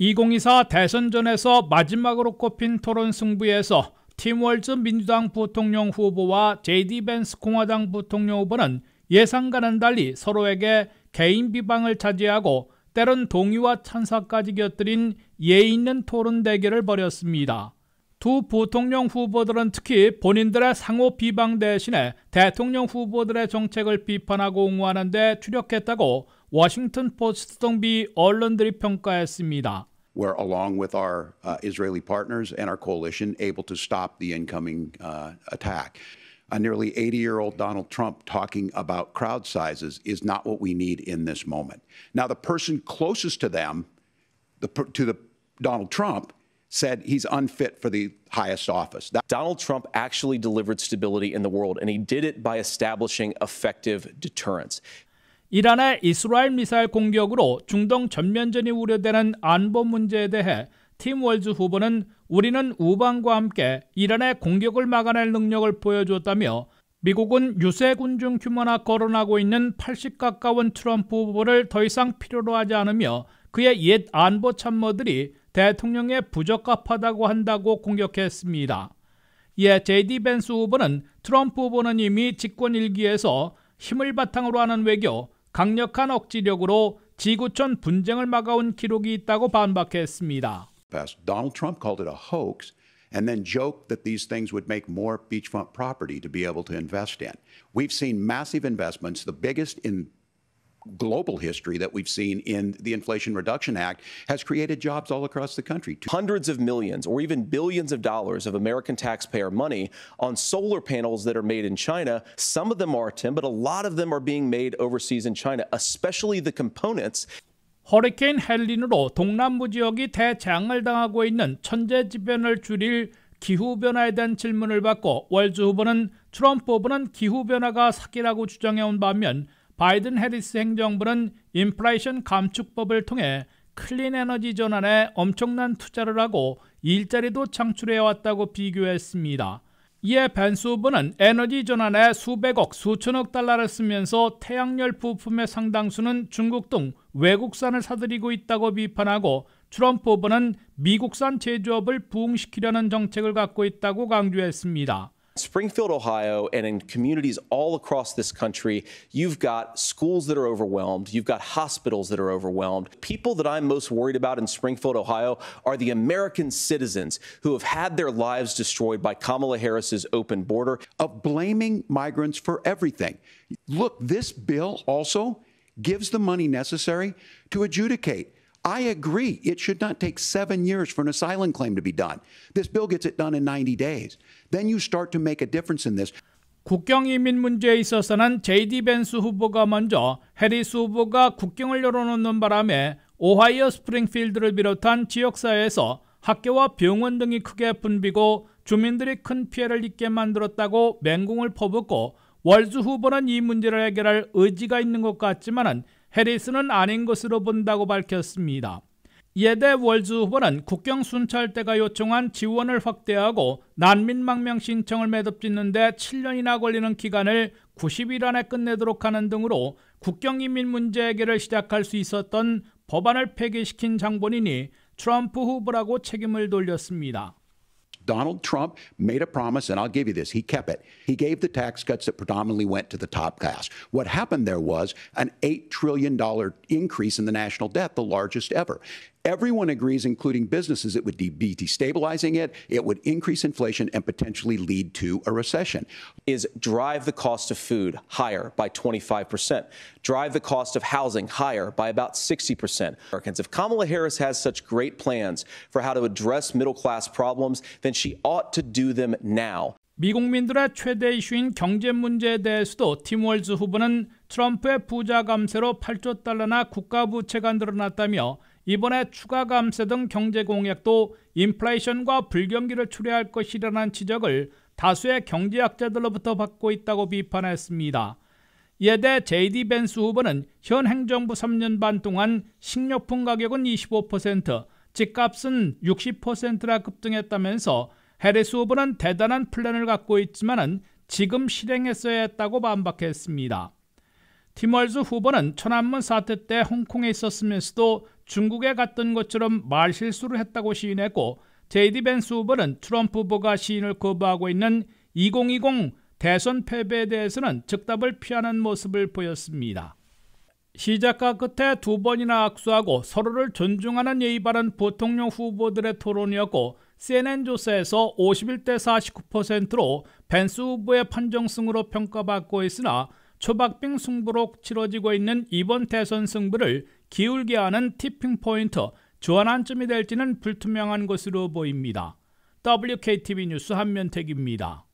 2024 대선전에서 마지막으로 꼽힌 토론 승부에서 팀월즈 민주당 부통령 후보와 제이디 벤스 공화당 부통령 후보는 예상과는 달리 서로에게 개인 비방을 차지하고 때론 동의와 찬사까지 곁들인 예의 있는 토론 대결을 벌였습니다. 두 부통령 후보들은 특히 본인들의 상호 비방 대신에 대통령 후보들의 정책을 비판하고 옹호하는 데 추력했다고 워싱턴 포스트 등미 언론들이 평가했습니다. We're along with our uh, Israeli partners and our coalition able to stop the incoming uh, attack. A nearly 80-year-old Donald Trump talking about crowd sizes is not what we need in this moment. Now the person closest to them the, to the Donald Trump said he's unfit for the highest office. That Donald Trump actually delivered stability in the world, and he did it by establishing effective deterrence. 이란의 이스라엘 미사일 공격으로 중동 전면전이 우려되는 안보 문제에 대해 팀 월즈 후보는 우리는 우방과 함께 이란의 공격을 막아낼 능력을 보여줬다며 미국은 유세 군중 규모나 거론하고 있는 80 가까운 트럼프 후보를 더 이상 필요로 하지 않으며 그의 옛 안보 참모들이 대통령에 부적합하다고 한다고 공격했습니다. 이에 제디 벤스 후보는 트럼프 후보는 이미 집권 일기에서 힘을 바탕으로 하는 외교, 강력한 억지력으로 지구촌 분쟁을 막아온 기록이 있다고 반박했습니다. Donald Trump called it a hoax and then joked that these things would make more beachfront property to be able to invest in. We've seen massive investments, the biggest in global history that we've seen in the Inflation Reduction Act has created jobs all across the country. Hundreds of millions or even billions of dollars of American taxpayer money on solar panels that are made in China. Some of them are, Tim, but a lot of them are being made overseas in China, especially the components. 허리케인 헬린으로 동남부 지역이 대장을 당하고 있는 천재지변을 줄일 기후변화에 대한 질문을 받고 월즈 후보는 트럼프 후보는 기후변화가 사기라고 주장해온 반면 바이든 해리스 행정부는 인플레이션 감축법을 통해 클린 에너지 전환에 엄청난 투자를 하고 일자리도 창출해 왔다고 비교했습니다. 이에 벤스 후보는 에너지 전환에 수백억, 수천억 달러를 쓰면서 태양열 부품의 상당수는 중국 등 외국산을 사들이고 있다고 비판하고 트럼프 후보는 미국산 제조업을 부흥시키려는 정책을 갖고 있다고 강조했습니다. Springfield, Ohio, and in communities all across this country, you've got schools that are overwhelmed, you've got hospitals that are overwhelmed. People that I'm most worried about in Springfield, Ohio, are the American citizens who have had their lives destroyed by Kamala Harris's open border. Of blaming migrants for everything. Look, this bill also gives the money necessary to adjudicate I agree. It should not take seven years for an asylum claim to be done. This bill gets it done in 90 days. Then you start to make a difference in this. 국경 이민 문제에 있어서는 제이 벤스 후보가 먼저 해리스 후보가 국경을 열어놓는 바람에 오하이오 스프링필드를 비롯한 지역사회에서 학교와 병원 등이 크게 분비고 주민들이 큰 피해를 입게 만들었다고 맹공을 퍼붓고 월즈 후보는 이 문제를 해결할 의지가 있는 것 같지만은 해리스는 아닌 것으로 본다고 밝혔습니다. 예대 월주 후보는 국경순찰대가 요청한 지원을 확대하고 난민망명 신청을 매듭짓는데 7년이나 걸리는 기간을 90일 안에 끝내도록 하는 등으로 국경인민 문제 해결을 시작할 수 있었던 법안을 폐기시킨 장본인이 트럼프 후보라고 책임을 돌렸습니다. Donald Trump made a promise, and I'll give you this. He kept it. He gave the tax cuts that predominantly went to the top class. What happened there was an $8 trillion increase in the national debt, the largest ever. Everyone agrees, including businesses, it would be destabilizing it, it would increase inflation, and potentially lead to a recession. Is drive the cost of food higher by 25%, drive the cost of housing higher by about 60%. Americans, if Kamala Harris has such great plans for how to address middle class problems, then she ought to do them now. 미국민들의 최대 이슈인 경제 문제에 대해서도 팀월즈 후보는 트럼프의 부자 감세로 8조 달러나 국가 부채가 늘어났다며 이번에 추가 감세 등 경제 공약도 인플레이션과 불경기를 초래할 것이라는 지적을 다수의 경제학자들로부터 받고 있다고 비판했습니다. 예대 JD 벤스 후보는 현 행정부 3년 반 동안 식료품 가격은 25%, 집값은 60%나 급등했다면서 해리스 후보는 대단한 플랜을 갖고 있지만은 지금 실행했어야 했다고 반박했습니다. 티멀즈 후보는 천안문 사태 때 홍콩에 있었으면서도 중국에 갔던 것처럼 말실수를 했다고 시인했고 제이디 벤스 후보는 트럼프 후보가 시인을 거부하고 있는 2020 대선 패배에 대해서는 즉답을 피하는 모습을 보였습니다. 시작과 끝에 두 번이나 악수하고 서로를 존중하는 예의 바른 부통령 후보들의 토론이었고 CNN 조사에서 51대 49%로 벤스 후보의 판정승으로 평가받고 있으나 초박빙 승부로 치러지고 있는 이번 대선 승부를 기울게 하는 티핑 포인트 주안한점이 될지는 불투명한 것으로 보입니다. WKTV 뉴스 한면택입니다.